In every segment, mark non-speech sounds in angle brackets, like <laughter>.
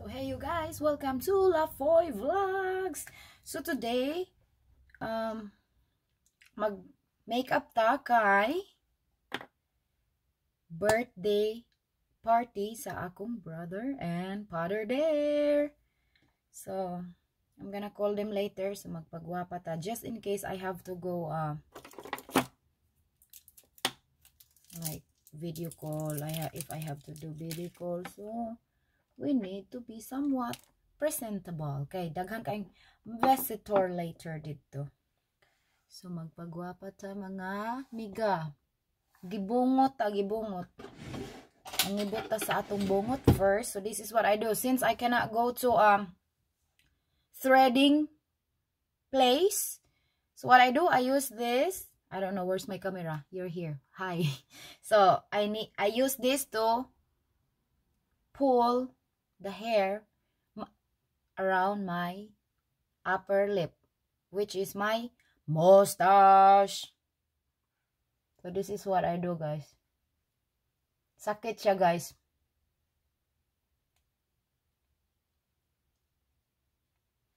So hey you guys, welcome to Lafoy Vlogs. So today um mag makeup ta kay birthday party sa akong brother and father there. So I'm gonna call them later so magpagwapa ta just in case I have to go uh like video call I if I have to do video call so we need to be somewhat presentable. Okay, daghan kayong visitor later dito. So, magpagwapa ta mga miga. Gibungot ta, ah, gibungot. Angibot ta sa atong bungot first. So, this is what I do. Since I cannot go to um threading place, so what I do, I use this. I don't know, where's my camera? You're here. Hi. <laughs> So, I need, I use this to pull the hair around my upper lip, which is my mustache. So, this is what I do, guys. Sakit siya, guys.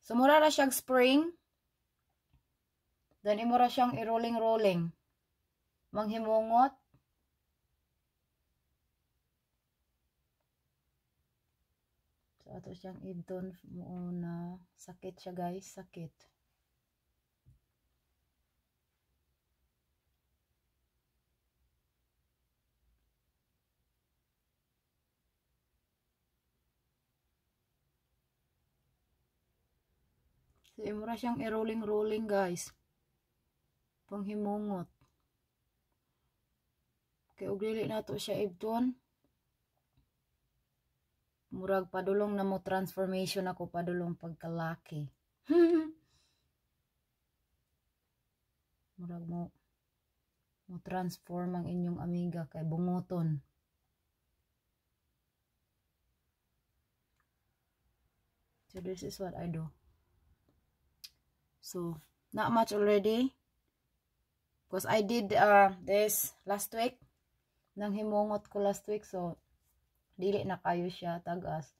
So, mura na siyang spring. Then, imura siyang i-rolling-rolling. Manghimungot. So, ato siyang idon muna. Sakit siya guys, sakit. So, imura siyang i-rolling-rolling guys. Panghimungot. Okay, ugdili na to siya Ibton. Murag padulong na mo transformation ako padulong pagkalaki. <laughs> Murag mo mo transform ang inyong amiga kay bungoton So this is what I do. So not much already because I did uh, this last week nang himungot ko last week so dili na kayo siya tagas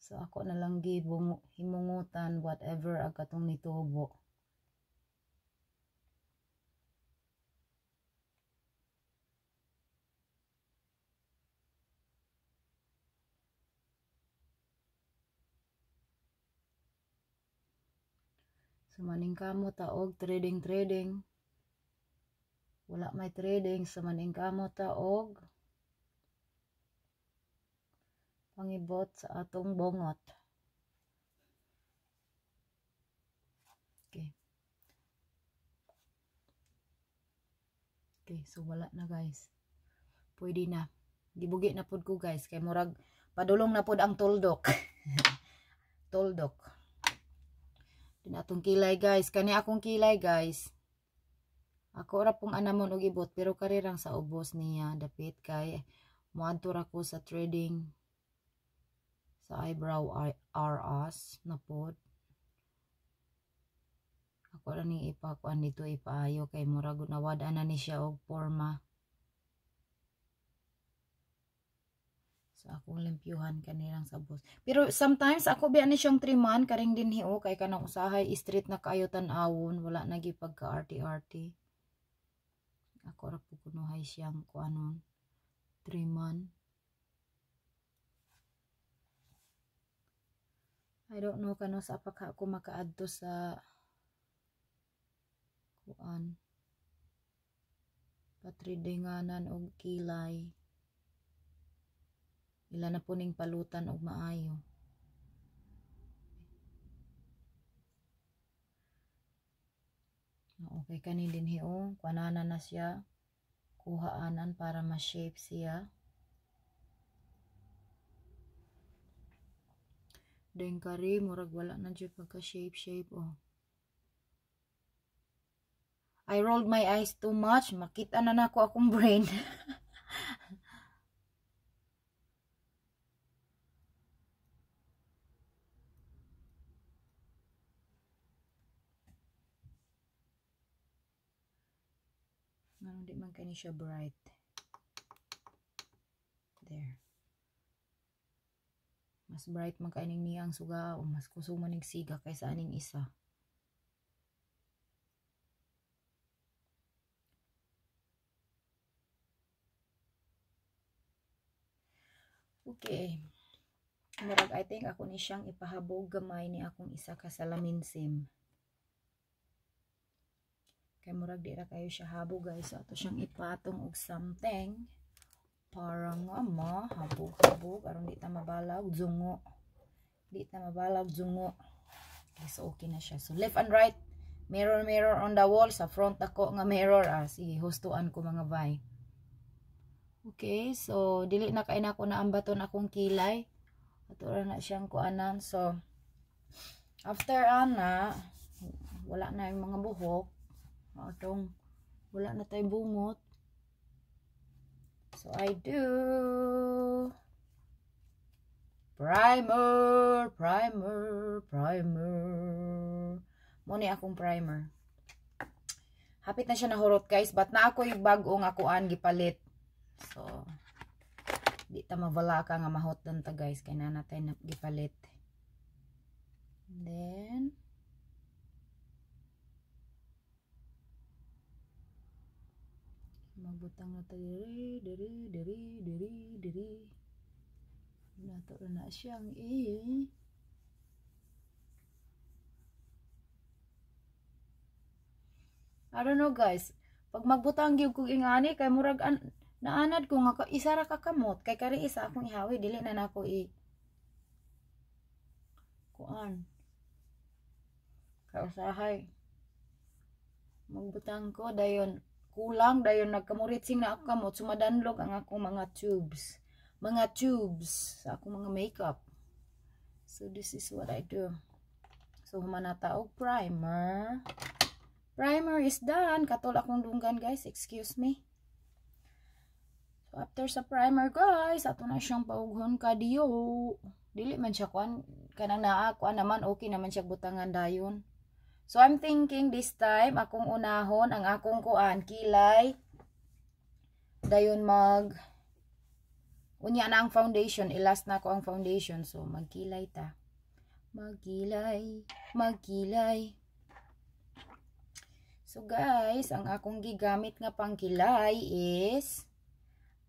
so ako na lang gibung himungutan whatever agatong nitubo Samaning kamo taog trading trading. Wala may trading samaning kamo taog pangibot sa atong bongot. Okay. Okay, so wala na guys. Pwede na. Gibugi na pod ko guys kay murag padulong na pod ang tuldok. <laughs> tuldok. Din atong kilay guys, kani akong kilay guys. Ako ra pong anamon og ibot pero karirang sa ubos niya dapit kay moadto ra ko sa trading sa eyebrow RS na pod ako lang ni ipakuan dito ipaayo kay murag nawad ana ni siya og forma So, akong limpyuhan kanilang sabos. Pero sometimes, ako biya ni siyang 3 triman, karing din hiyo, kay kanang usahay, street na kayo tan-awon wala nagipagka arty-arty. Ako ra rapukunuhay siyang kuanon, 3 triman. I don't know kano sa apaka ako makaadto sa kuan patridinganan og kilay ila na po ning palutan og maayo ah, okay kani din hiyo kuananan na siya kuhaanan para ma-shape siya yung kare, murag wala na dyan pagka shape shape, oh. I rolled my eyes too much, makita na nako akong brain. <laughs> Ano di man kani siya bright. There. Mas bright man kaining niya ang suga o mas kusuman ning siga kaysa aning isa. Okay. Murag, I think ako ni siyang ipahabog gamay ni akong isa ka salamin sim. Kay murag di ra kayo siya habog guys. So ato siyang ipatong og something parang ama ah, habog-habog aron di ta mabalag zungo di ta mabalag zungo okay, so okay na siya so left and right mirror mirror on the wall sa front ako nga mirror ah sige hostuan ko mga bay okay so dili na kay nako na ang baton akong kilay ato na siyang kuanan so after ana wala na yung mga buhok atong wala na tay bungot So I do primer, primer, primer. Muna akong primer. Hapit na siya nahurot guys, but na ako yung bago nga kuan gipalit. So di ta mabala ka nga mahotan ta guys kay nanatay na gipalit. And then butang na diri diri diri diri diri nato na siyang i iya. I don't know guys pag magbutang gyud kog ingani kay murag an naanad ko nga isa ra ka kamot kay kari isa akong ihawi dili na nako i kuan kausahay magbutang ko dayon Kulang dayon nagkamuritsing na ako kamot sumadanlog ang akong mga tubes. Mga tubes sa akong mga makeup. So this is what I do. So humanata og primer. Primer is done. Katol akong dunggan guys, excuse me. So after sa primer guys, ato na siyang paughon ka diyo. Dili man siya kuan kanang naa kuan naman okay naman siya butangan dayon. So, I'm thinking this time, akong unahon ang akong kuan, kilay. Dayon mag, unya na ang foundation, ilast na ko ang foundation. So, magkilay ta. Magkilay, magkilay. So, guys, ang akong gigamit nga pangkilay is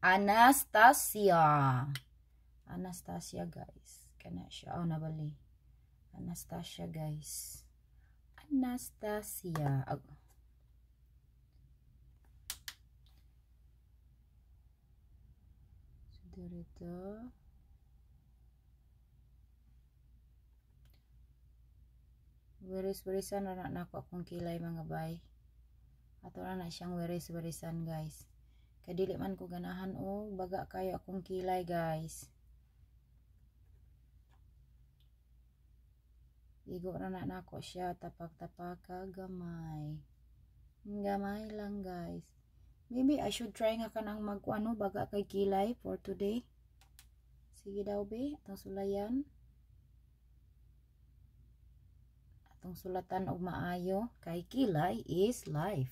Anastasia. Anastasia, guys. Kana siya, oh, nabali. Anastasia, guys. Anastasia. Sudah itu. Beris-berisan anak nak aku kilai mga bay. Atau anak siang beris-berisan guys. Kadilik man ganahan oh, baga aku kilai guys. Igo na na nako siya tapak-tapak ka gamay. Gamay lang guys. Maybe I should try nga kanang magkuano baga kay kilay for today. Sige daw be, atong sulayan. Atong sulatan og maayo kay kilay is life.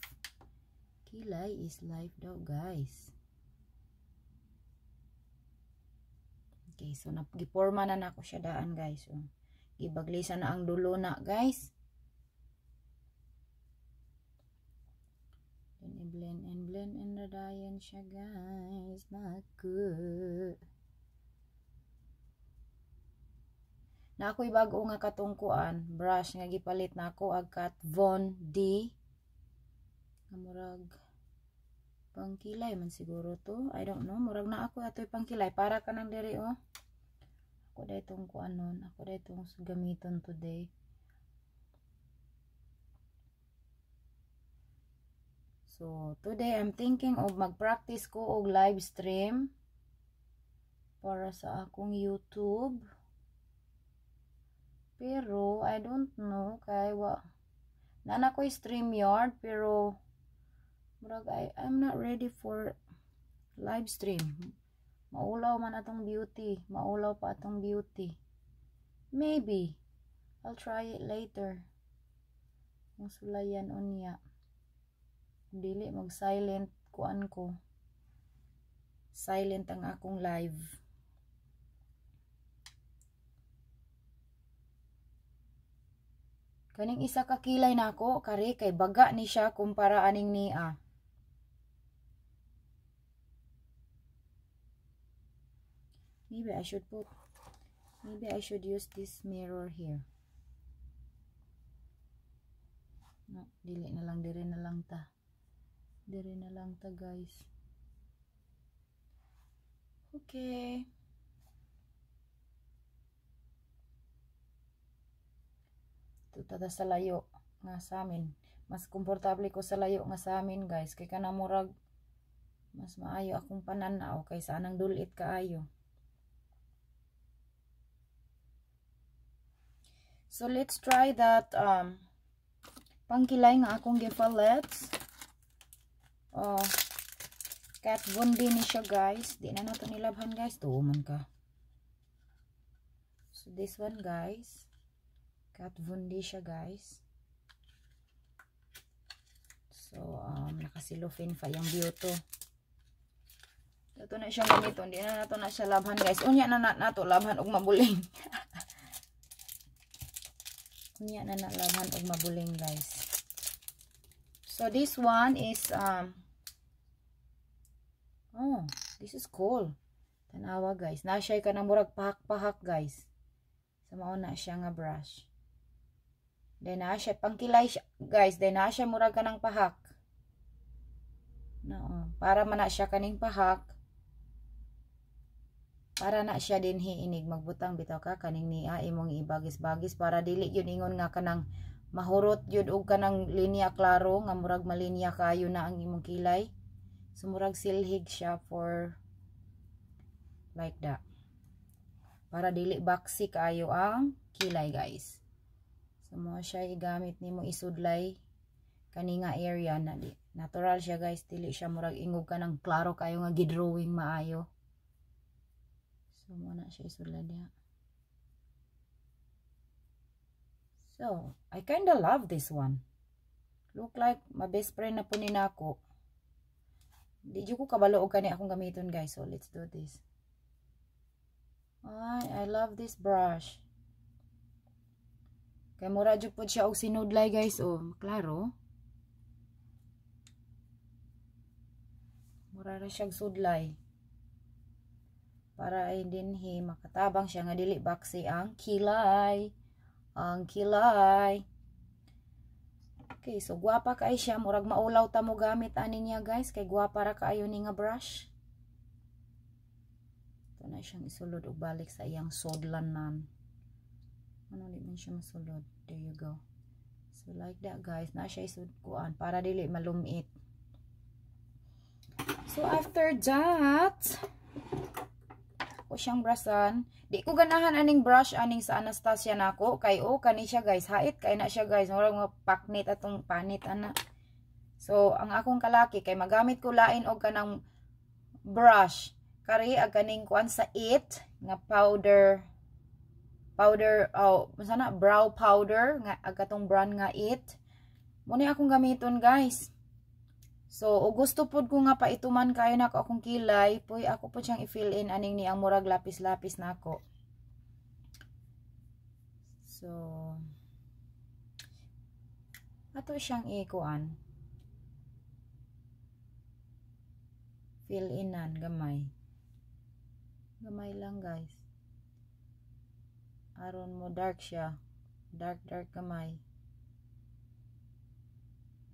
Kilay is life daw guys. Okay, so nagiporma na nako siya daan guys. Oh. Gibaglisa na ang dulo na, guys. And blend and blend and radayan siya, guys. Naku. Na ako'y bago nga katungkuan, brush nga gipalit na ako agkat Von D. Murag pangkilay man siguro to. I don't know, murag na ako ato'y pangkilay para kanang diri oh ako da itong kuanon ako da itong gamiton today so today I'm thinking of mag-practice ko og live stream para sa akong YouTube pero I don't know kay wa nana ko StreamYard pero murag I I'm not ready for live stream Maulaw man atong beauty. Maulaw pa atong beauty. Maybe. I'll try it later. Ang sulayan unya. Dili mag silent kuan ko. Silent ang akong live. Kaning isa kakilay na ako, kare kay baga ni siya kumpara aning niya. maybe I should put maybe I should use this mirror here no, dili na lang dire na lang ta dire na lang ta guys okay tutada sa layo nga sa amin mas komportable ko sa layo nga sa amin guys kay kanamurag mas maayo akong pananaw kaysa anang dulit kaayo So, let's try that um, pangkilay nga akong gifalets. Oh, cat bondi ni siya, guys. Di na nato ito nilabhan, guys. Tuuman ka. So, this one, guys. Cat bondi siya, guys. So, um, nakasilofin pa yung beauty. Ito na siya ganito. Di na nato na siya labhan, guys. Unya na nato labhan. og mabuling. <laughs> niya na nalaman og mabuling guys so this one is um oh this is cool tanawa guys na siya ka na murag pahak pahak guys sa mauna siya nga brush then na siya pangkilay siya guys then na siya murag ka ng pahak no, oh, para man na siya kaning pahak para na siya din hiinig magbutang bitaw ka kaning niya imong ibagis-bagis para dili yun ingon nga kanang mahurot yun og kanang linya klaro nga murag malinya kayo na ang imong kilay sumurag silhig siya for like that para dili baksi kayo ang kilay guys sumo mo siya igamit nimo isudlay kani area na di natural siya guys dili siya murag ingog kanang klaro kayo nga gidrawing maayo So, muna siya isulad niya. So, I kind of love this one. Look like, my best friend na po ni Nako. Di ko kabalo o kani akong gamiton guys. So, let's do this. Ay, I love this brush. Kay mura jud pud siya og sinudlay guys oh, klaro. Mura ra siya sudlay para ay dinhi makatabang siya nga dili baksi ang kilay ang kilay okay so guwapa kay siya murag maulaw ta mo gamit ani niya guys kay guwapa ra kaayo ni nga brush ito na siyang isulod og balik sa iyang sodlanan ano di man siya masulod there you go so like that guys na siya isud kuan para dili malumit so after that ako siyang brasan. Di ko ganahan aning brush aning sa Anastasia nako na kay o oh, kani siya guys. Hait kay na siya guys. Murag mga paknit atong panit ana. So ang akong kalaki kay magamit ko lain og kanang brush. Kari ag kaning kuan sa it nga powder powder oh sana brow powder nga agatong brand nga it. Muna akong gamiton guys. So, o gusto pod ko nga pa ituman kayo na ako akong kilay, puy ako po siyang i-fill in aning ni ang murag lapis-lapis na ako. So, ato siyang ikuan. Fill in inan, gamay. Gamay lang guys. Aron mo dark siya. Dark, dark gamay.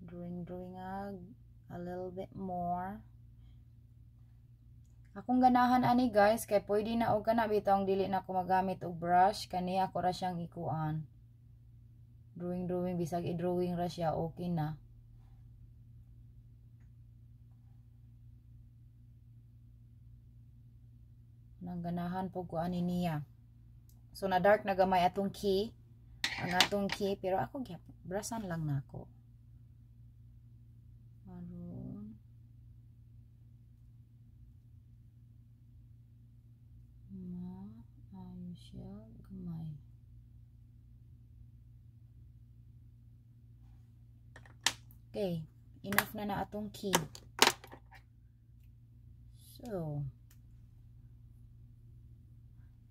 Drawing, drawing ag a little bit more akong ganahan ani guys kay pwede na og kana bitaw ang dili na ko magamit og brush kani ako ra siyang ikuan drawing drawing bisag i-drawing ra siya okay na nang ganahan po ko ani niya so na dark na gamay atong key ang atong key pero ako gyap brasan lang nako na ako. Okay. Enough na na atong key. So.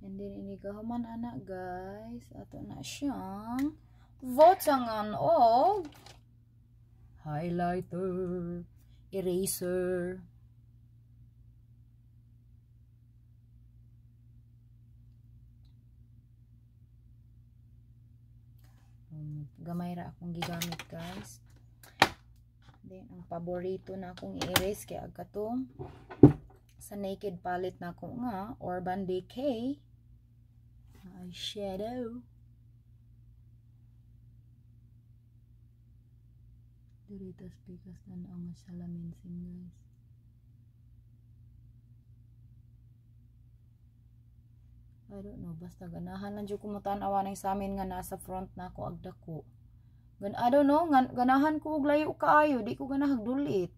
And then, ini gahaman anak guys. Ato na siyang votangan o highlighter, eraser. gamay ra akong gigamit guys din ang paborito na akong i-erase kay agkatong sa naked palette na ko nga Urban Decay eyeshadow diritas pikas na na ang salamin sin guys I don't know basta ganahan lang dyan kumutan awa ng sa amin nga nasa front na ako agdako Gan I don't know, gan ganahan ko og layo kaayo, di ko ganahag dulit.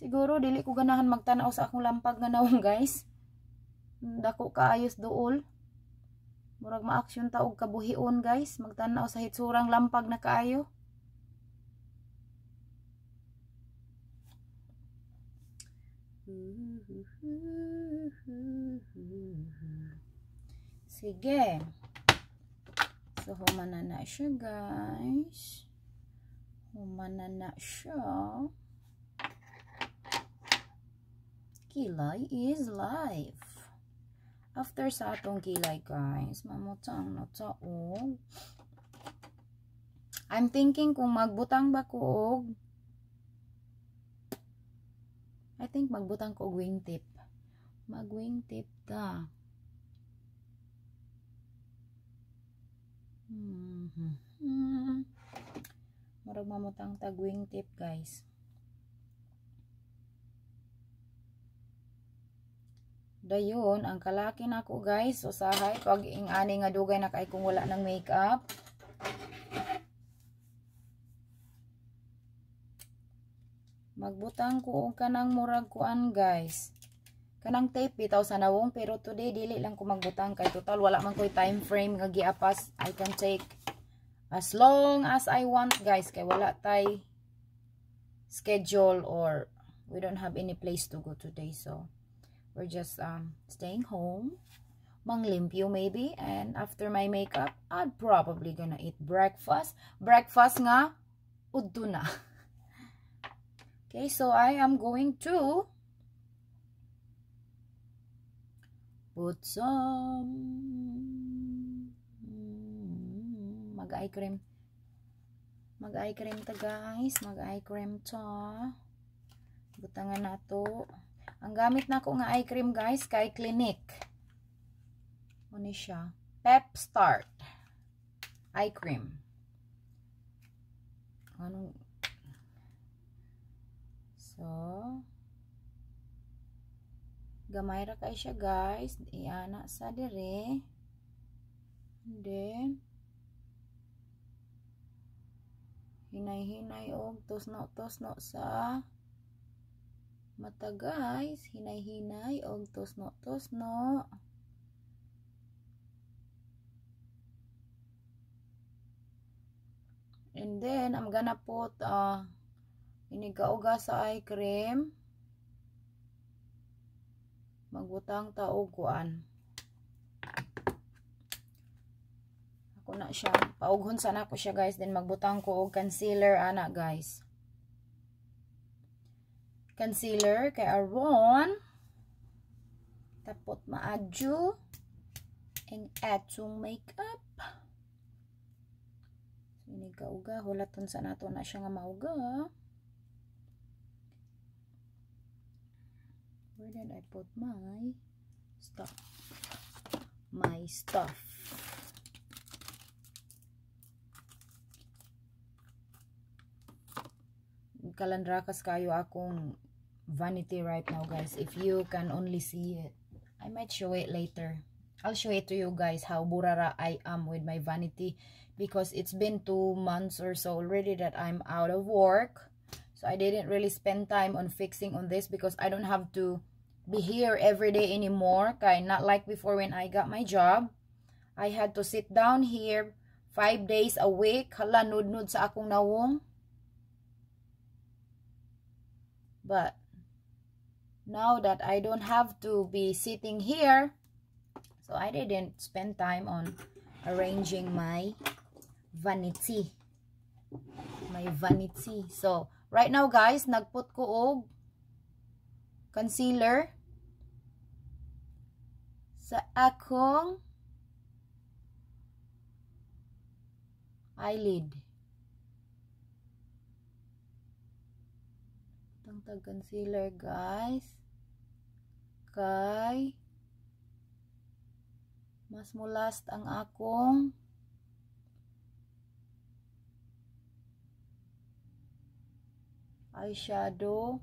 Siguro dili ko ganahan magtanaw sa akong lampag nga nawong guys. Dako kaayos duol. Murag ma-action ta og kabuhion guys, magtanaw sa hitsurang lampag na kaayo. <laughs> Sige. So, humana na siya, guys. Humana na siya. Kilay is life. After sa atong kilay, guys, mamutang na taog. Oh. I'm thinking kung magbutang ba ko og I think magbutang ko og wingtip. Mag wingtip ta. Mm -hmm. mamutang tag wingtip guys. Dayon, ang kalaki na ako guys. Usahay, pag ingani nga dugay na kay kung wala ng makeup. Magbutang ko ka ng murag kuan guys kanang tape bitaw sa nawong pero today dili lang ko magbutang kay total wala man koy time frame nga giapas I can take as long as I want guys kay wala tay schedule or we don't have any place to go today so we're just um staying home manglimpyo maybe and after my makeup I'd probably gonna eat breakfast breakfast nga udto na <laughs> okay so I am going to Put some mag-eye cream. Mag-eye cream ta guys. Mag-eye cream ta. Butangan na to. Ang gamit na ko nga eye cream guys kay clinic Uni ano siya. Pep Start. Eye cream. Anong So, gamay ra kay siya guys iana sa dire And then hinay-hinay og tusno-tusno sa mata guys hinay-hinay og tusno-tusno and then I'm gonna put uh, inigauga sa eye cream magbutang ta og kuan ako na siya paughon sana ko siya guys then magbutang ko og concealer ana guys concealer kay aron tapot maadyo ang atong makeup so, ini kauga hulaton sana to na siya nga mauga where did I put my stuff? My stuff. Kalandrakas kayo akong vanity right now guys. If you can only see it. I might show it later. I'll show it to you guys how burara I am with my vanity. Because it's been two months or so already that I'm out of work. So I didn't really spend time on fixing on this because I don't have to be here every day anymore kay not like before when I got my job I had to sit down here five days a week hala nudnud sa akong nawong but now that I don't have to be sitting here so I didn't spend time on arranging my vanity my vanity so right now guys nagput ko og concealer sa akong eyelid. Itong tag concealer guys. Kay mas mulast ang akong eyeshadow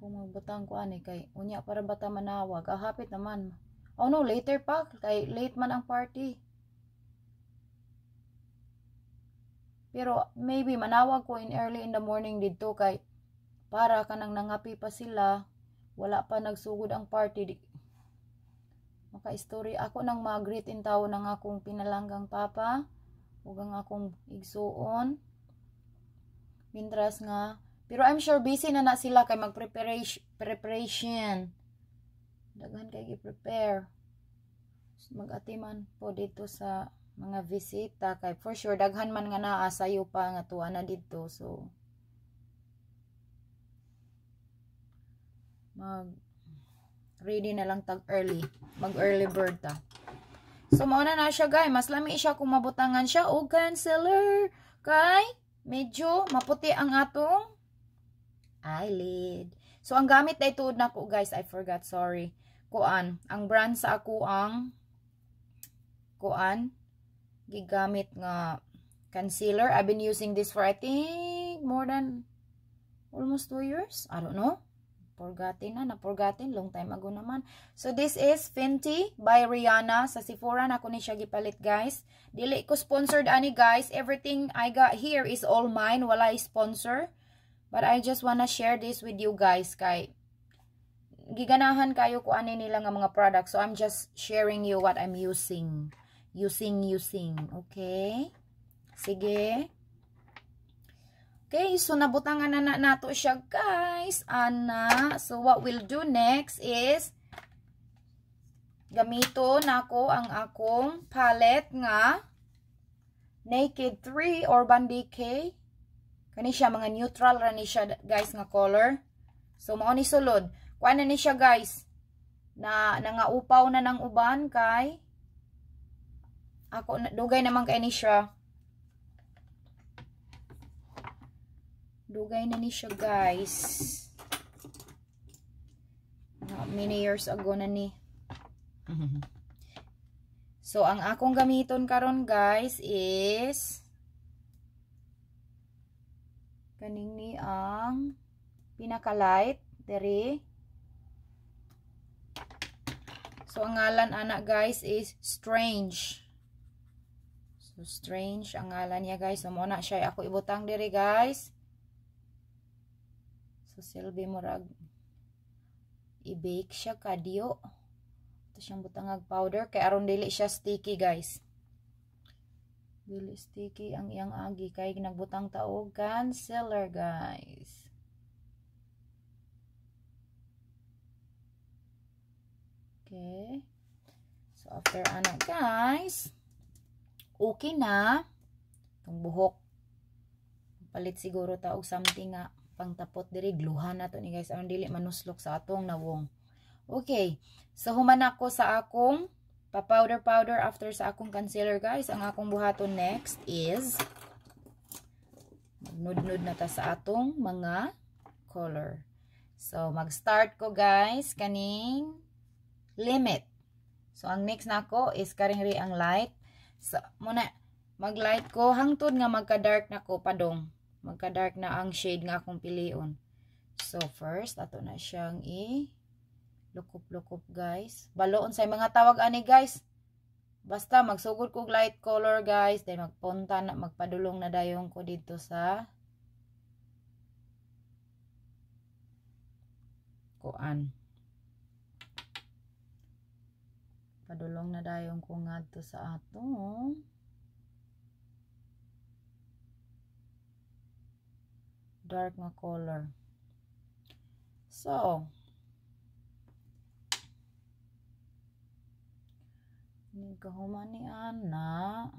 kung magbutang ko ani kay unya para bata manawag ahapit ah, naman oh no later pa kay late man ang party pero maybe manawag ko in early in the morning didto kay para kanang nangapi pa sila wala pa nagsugod ang party di maka story ako nang mag-greet in tao ng akong pinalanggang papa ug ang akong igsuon mintras nga pero I'm sure busy na na sila kay mag-preparation. Preparation. Daghan kay i-prepare. Mag-atiman po dito sa mga bisita kay for sure daghan man nga naa sayo pa nga tuwa na dito. So mag ready na lang tag early. Mag early bird ta. So mauna na siya guys. Mas lami siya kung mabutangan siya o canceller. Kay medyo maputi ang atong eyelid. So, ang gamit na ito na ko, guys, I forgot, sorry. Kuan, ang brand sa ako ang kuan, gigamit nga concealer. I've been using this for, I think, more than almost 2 years. I don't know. Forgotten na, na-forgotten. Long time ago naman. So, this is Fenty by Rihanna. Sa Sephora na ko ni siya gipalit, guys. Dili ko sponsored ani, guys. Everything I got here is all mine. Wala sponsor. But I just wanna share this with you guys kay giganahan kayo kung ano nila nga mga products. So I'm just sharing you what I'm using. Using, using. Okay? Sige. Okay, so nabutangan na, nato siya guys. Ana. So what we'll do next is gamito nako ang akong palette nga Naked 3 Urban Decay Kani siya mga neutral ra ni siya guys nga color. So mao ni sulod. Kuan ni siya guys. Na nangaupaw na ng uban kay ako dugay naman kay ni siya. Dugay na ni siya guys. Na, many years ago na ni. <laughs> so ang akong gamiton karon guys is kaning ni ang pinaka light dere so ang ngalan anak guys is strange so strange ang ngalan niya guys so mo na siya ako ibutang dere guys so silbi murag i-bake siya kadyo ito siyang butangag powder kay aron dili siya sticky guys Dili sticky ang iyang agi kay nagbutang taog canceller guys. Okay. So after ana guys, okay na tong buhok. Palit siguro taog something nga pangtapot diri gluhan nato ni guys aron dili manuslok sa atong nawong. Okay. So human ko sa akong pa-powder-powder after sa akong concealer, guys. Ang akong buhaton next is magnudnud na ta sa atong mga color. So, mag-start ko, guys, kaning limit. So, ang next na is karing ri ang light. So, muna, mag-light ko. Hangtod nga magka-dark na ko, padong. Magka-dark na ang shade nga akong pilion. So, first, ato na siyang i- Lukop-lukop guys. Baloon sa mga tawag ani guys. Basta magsugod kog light color guys. Then magpunta na magpadulong na dayon ko dito sa kuan. Padulong na dayon ko ngadto sa atong dark na color. So, ini gahuman anak anak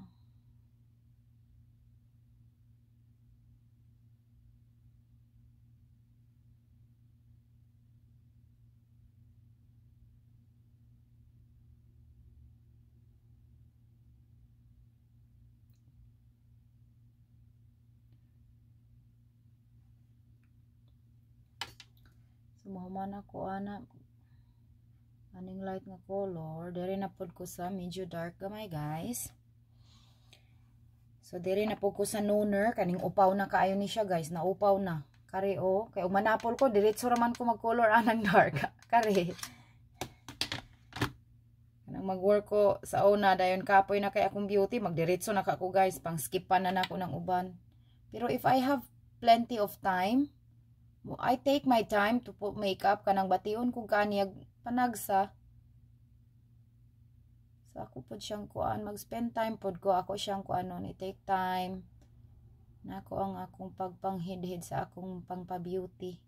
mana aku anak kaning light nga color dere na pod ko sa medyo dark gamay guys so dere na pod ko sa nooner kaning upaw na kaayo ni siya guys na upaw na kare o oh. kay umanapol ko diretso ra man ko mag color <laughs> anang dark kare kanang mag work ko sa una dayon kapoy na kay akong beauty magdiretso na ka ako guys pang skipan na nako na ng uban pero if I have plenty of time I take my time to put makeup kanang bation kung kaniyag panagsa so ako pod siyang kuan mag spend time pod ko ako siyang kuan ni take time na nako ang akong pagpanghidhid sa akong pangpa beauty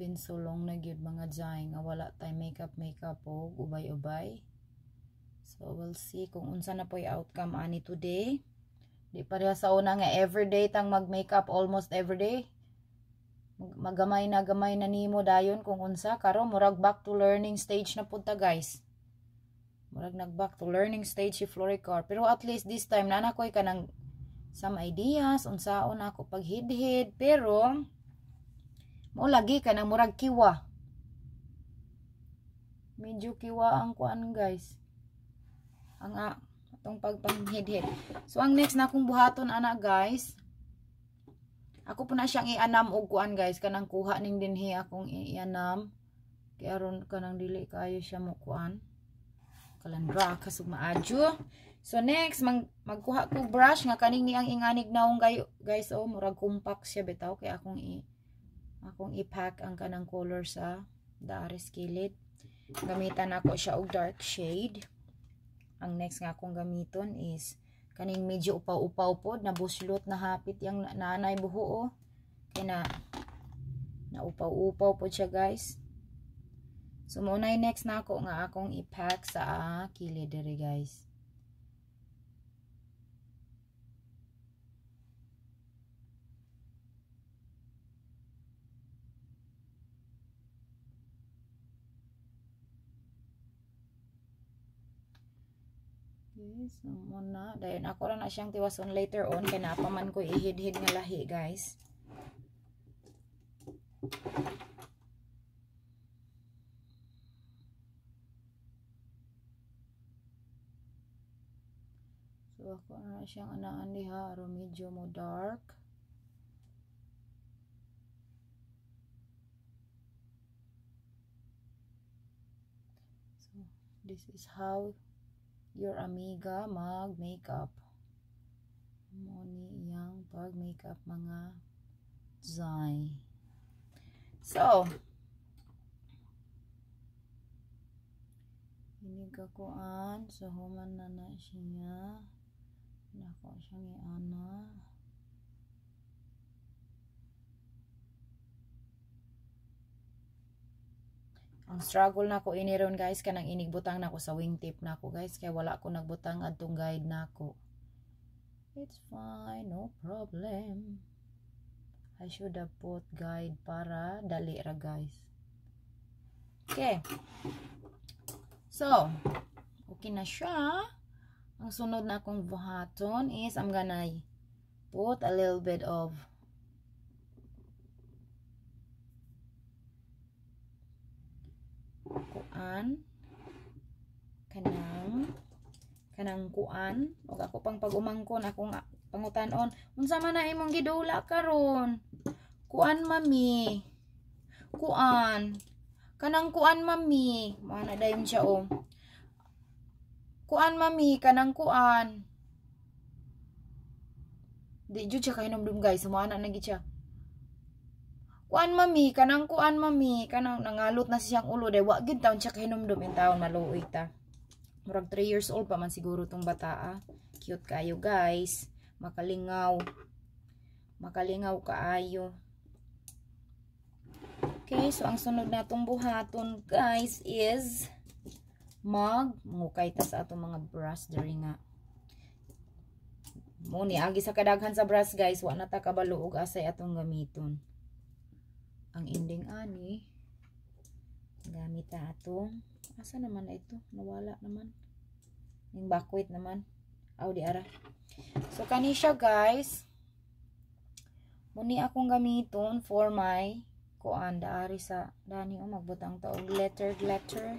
been so long na gyud mga jay nga wala tay makeup makeup og oh, ubay-ubay. So we'll see kung unsa na po'y outcome ani today. Di pareha sa una nga everyday tang mag makeup almost everyday. Magamay na gamay na nimo dayon kung unsa karon murag back to learning stage na punta guys. Murag nag back to learning stage si Floricar. Pero at least this time na nakoy kanang some ideas unsaon ako paghidhid pero mo lagi ka na murag kiwa medyo kiwa ang kuan guys ang a atong pagpanghidhid so ang next na akong buhaton ana guys ako po na siyang ianam og kuan guys kanang kuha ning dinhi akong ianam kay aron kanang dili kayo siya mo kuan kalandra kasug maadyo so next mag magkuha ko brush nga kaning ni ang inganig na naong guys oh murag compact siya bitaw kay akong i akong ipack ang kanang color sa daares kilid gamitan ako siya og dark shade ang next nga akong gamiton is kaning medyo upaw-upaw pod na buslot na hapit yang nanay buho oh. kay na naupaw-upaw pod siya guys so muna next na ako nga akong ipack sa ah, kilid dere guys guys so, muna dayon ako lang na siyang tiwason later on kay napaman ko ihidhid nga lahi guys So, ako na siyang anaan diha. Aro mo dark. So, this is how your amiga mag-makeup. Moni yang pag-makeup mga zay. So, hinig ako an. So, human na na siya. Nako siyang iana. Ang struggle na ko iniron ron guys kanang inigbutang nako sa wingtip nako guys kay wala ko nagbutang adtong guide nako. It's fine, no problem. I should have put guide para dali ra guys. Okay. So, okay na siya. Ang sunod na akong buhaton is I'm gonna put a little bit of kuan kanang kanang kuan ug ako pang pagumangkon akong pangutan-on unsa man na imong gidula karon kuan mami kuan kanang kuan mami mana dayon siya oh kuan mami kanang kuan di jud siya kainom guys mao na nagit siya kuan mami kanang kuan mami kanang nangalot na siyang ulo day wa gid taon siya kahinomdom yung taon maluoy ta murag 3 years old pa man siguro tong bata ah. cute kayo guys makalingaw makalingaw kaayo okay so ang sunod natong buhaton guys is mag mukay ta sa atong mga brush diri nga mo ni agi sa kadaghan sa brass guys wa na ta kabalo og asay atong gamiton ang ending ani gamit ta atong asa naman na ito nawala naman yung bakwit naman aw di ara so kani siya guys muni akong gamiton for my kuan daari sa dani o oh, magbutang ta letter letter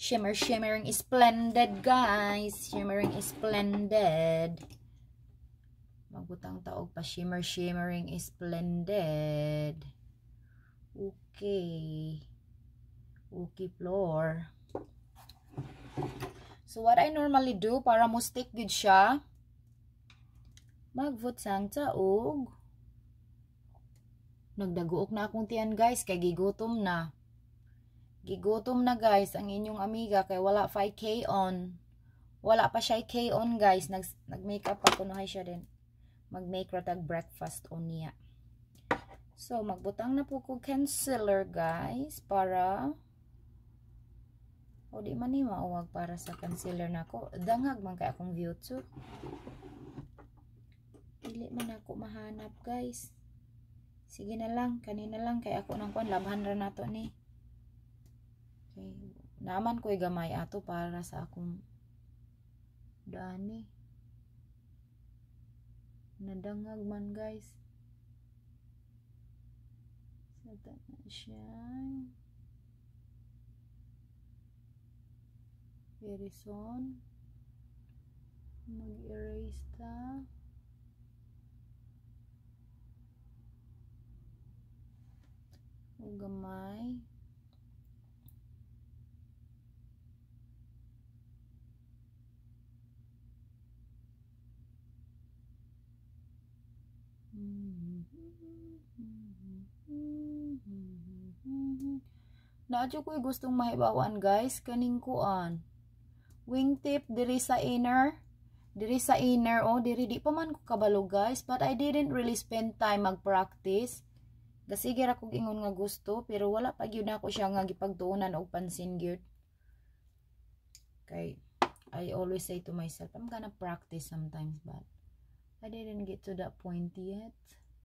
shimmer shimmering splendid guys shimmering splendid magbutang taog pa shimmer shimmering splendid okay okay floor so what I normally do para mo stick good siya magvot sang og nagdaguok na akong tiyan guys kay gigutom na gigutom na guys ang inyong amiga kay wala 5k on wala pa siya k on guys nag, nag make up ako nahay siya din mag make ratag breakfast on niya So, magbutang na po ko canceler guys para o di man mauwag para sa concealer nako. Na Dangag man kay akong view too. Dili man ako mahanap guys. Sige na lang, kanina lang kay ako nang kuan labhan ra nato ni. Okay. Naman ko gamay ato para sa akong dani. Nadangag man guys. Ganda na siya. Very Mag-erase ta. O gamay. Mm-hmm. Mm-hmm. Mm-hmm. Mm-hmm. Naadyo ko'y gustong mahibawan guys, kaning kuan. Wingtip diri sa inner, diri sa inner oh, diri di pa man ko kabalo guys, but I didn't really spend time mag-practice. Kasi gira kog ingon nga gusto, pero wala pa gyud ako siya nga gipagdunan og pansin gyud. Okay. I always say to myself, I'm gonna practice sometimes, but I didn't get to that point yet.